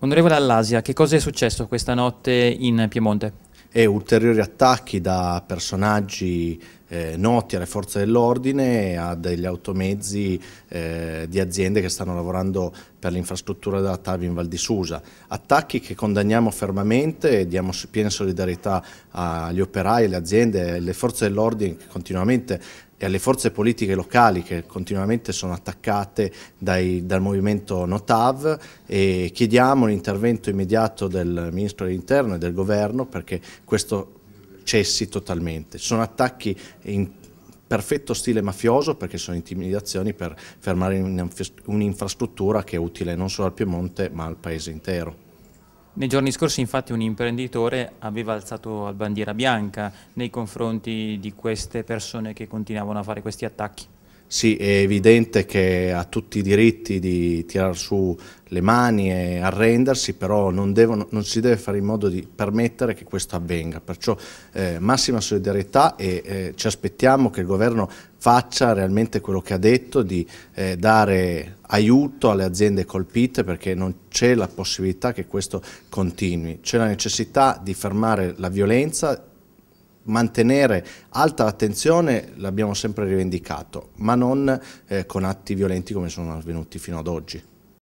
Onorevole Allasia, che cosa è successo questa notte in Piemonte? E ulteriori attacchi da personaggi eh, noti alle forze dell'ordine, e a degli automezzi eh, di aziende che stanno lavorando per l'infrastruttura della TAV in Val di Susa. Attacchi che condanniamo fermamente, e diamo piena solidarietà agli operai, alle aziende, alle forze dell'ordine che continuamente e alle forze politiche locali che continuamente sono attaccate dai, dal movimento Notav e chiediamo l'intervento immediato del Ministro dell'Interno e del Governo perché questo cessi totalmente. sono attacchi in perfetto stile mafioso perché sono intimidazioni per fermare un'infrastruttura che è utile non solo al Piemonte ma al paese intero. Nei giorni scorsi infatti un imprenditore aveva alzato la bandiera bianca nei confronti di queste persone che continuavano a fare questi attacchi. Sì, è evidente che ha tutti i diritti di tirar su le mani e arrendersi, però non, devono, non si deve fare in modo di permettere che questo avvenga. Perciò eh, massima solidarietà e eh, ci aspettiamo che il governo faccia realmente quello che ha detto di eh, dare aiuto alle aziende colpite perché non c'è la possibilità che questo continui. C'è la necessità di fermare la violenza mantenere alta l'attenzione l'abbiamo sempre rivendicato, ma non eh, con atti violenti come sono avvenuti fino ad oggi.